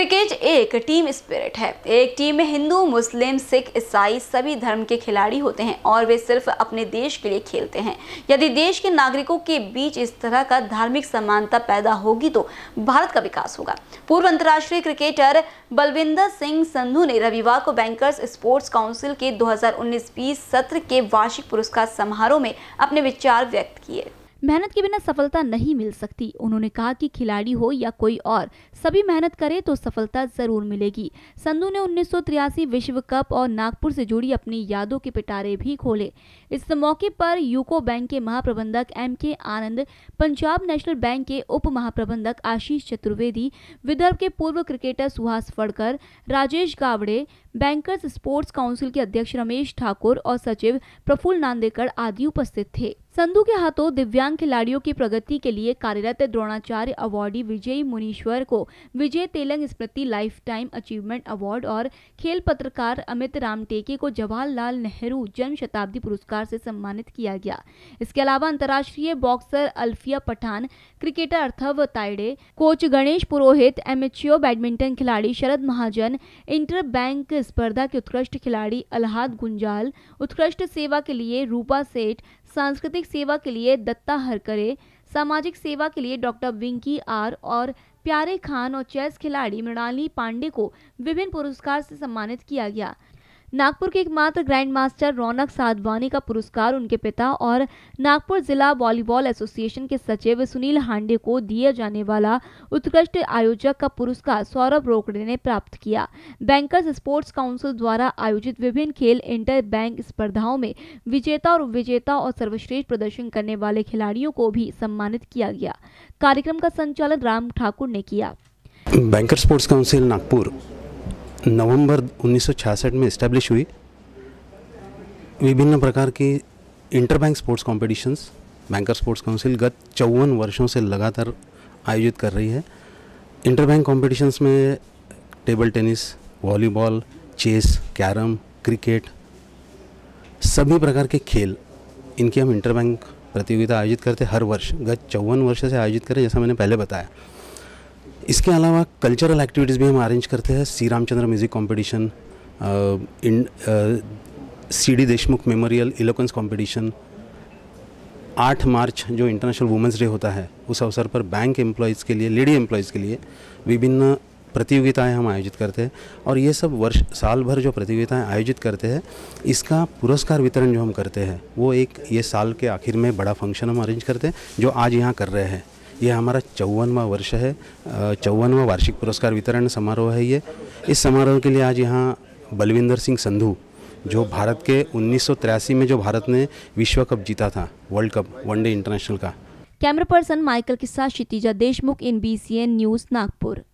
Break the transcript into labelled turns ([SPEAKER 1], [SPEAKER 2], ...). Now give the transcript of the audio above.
[SPEAKER 1] cricket एक team spirit है एक टीम में हिंदू मुस्लिम सिख ईसाई सभी धर्म के खिलाड़ी होते हैं और वे सिर्फ अपने देश के लिए खेलते हैं यदि देश के नागरिकों के बीच इस तरह का धार्मिक समानता पैदा होगी तो भारत का विकास होगा पूर्व अंतर्राष्ट्रीय क्रिकेटर बलविंदर सिंह संधू ने रविवार को बैंकर्स स्पोर्ट्स काउंसिल के दो हजार सत्र के वार्षिक पुरस्कार समारोह में अपने विचार व्यक्त किए मेहनत के बिना सफलता नहीं मिल सकती उन्होंने कहा कि खिलाड़ी हो या कोई और सभी मेहनत करे तो सफलता जरूर मिलेगी संधू ने उन्नीस विश्व कप और नागपुर से जुड़ी अपनी यादों के पिटारे भी खोले इस मौके पर यूको बैंक के महाप्रबंधक एम के आनंद पंजाब नेशनल बैंक के उप महाप्रबंधक आशीष चतुर्वेदी विदर्भ के पूर्व cricketer Suhas Phadkar Rajesh Gawade bankers sports council के अध्यक्ष रमेश ठाकुर और सचिव प्रफुल्ल नांदेकर आदि उपस्थित थे संधु के हाथों दिव्यांग खिलाड़ियों की प्रगति के लिए कार्यरत द्रोणाचार्य अवार्डी विजयी मुनीश्वर को विजय तेलंग स्मृति लाइफ टाइम अचीवमेंट अवार्ड और खेल पत्रकार अमित रामटेके को जवाहरलाल नेहरू जन्म शताब्दी पुरस्कार से सम्मानित किया गया इसके अलावा अंतर्राष्ट्रीय बॉक्सर अल्फिया पठान क्रिकेटर अर्थव Taide coach Ganesh Purohit MHO badminton खिलाड़ी शरद महाजन इंटर बैंक स्पर्धा के उत्कृष्ट खिलाड़ी अलहाद गुंजाल उत्कृष्ट सेवा के लिए रूपा सेठ सांस्कृतिक सेवा के लिए दत्ता हरकरे सामाजिक सेवा के लिए डॉक्टर विंकी आर और प्यारे खान और चेस खिलाड़ी मृणाली पांडे को विभिन्न पुरस्कार से सम्मानित किया गया नागपुर के एकमात्र ग्रैंड मास्टर रौनक साधवानी का पुरस्कार उनके पिता और नागपुर जिला वॉलीबॉल एसोसिएशन के सचिव सुनील हांडे को दिया जाने वाला उत्कृष्ट आयोजक का पुरस्कार सौरभ रोकड़े ने प्राप्त किया बैंकर्स स्पोर्ट्स काउंसिल द्वारा आयोजित विभिन्न खेल इंटर बैंक स्पर्धाओं में विजेता और विजेता और सर्वश्रेष्ठ प्रदर्शन करने वाले खिलाड़ियों को भी सम्मानित किया गया कार्यक्रम का संचालन राम ठाकुर ने किया
[SPEAKER 2] बैंकर स्पोर्ट्स काउंसिल नागपुर नवंबर 1966 में इस्टेब्लिश हुई विभिन्न प्रकार की interbank sports competitions banker sports council गत चौवन वर्षों से लगातार आयोजित कर रही है इंटरबैंक कॉम्पिटिशन्स में table tennis volleyball chess carrom cricket सभी प्रकार के खेल इनकी हम इंटरबैंक प्रतियोगिता आयोजित करते हर वर्ष गत चौवन वर्ष से आयोजित करें जैसा मैंने पहले बताया इसके अलावा कल्चरल एक्टिविटीज़ भी हम अरेंज करते हैं C Ramchandra music competition C D Deshmukh memorial elocution competition आठ मार्च जो इंटरनेशनल वुमेंस डे होता है उस अवसर पर बैंक एम्प्लॉयज़ के लिए लेडी एम्प्लॉयज़ के लिए विभिन्न प्रतियोगिताएं हम आयोजित करते हैं और ये सब वर्ष साल भर जो प्रतियोगिताएं आयोजित करते हैं इसका पुरस्कार वितरण जो हम करते हैं वो एक ये साल के आखिर में बड़ा फंक्शन हम अरेंज करते हैं जो आज यहाँ कर रहे हैं यह हमारा चौवनवा वर्ष है चौवनवा वार्षिक पुरस्कार वितरण समारोह है ये इस समारोह के लिए आज यहाँ बलविंदर सिंह संधु जो भारत के उन्नीस में जो भारत ने विश्व कप जीता था वर्ल्ड कप वनडे इंटरनेशनल का
[SPEAKER 1] कैमरा पर्सन माइकल के साथ Kshitija Deshmukh in B news Nagpur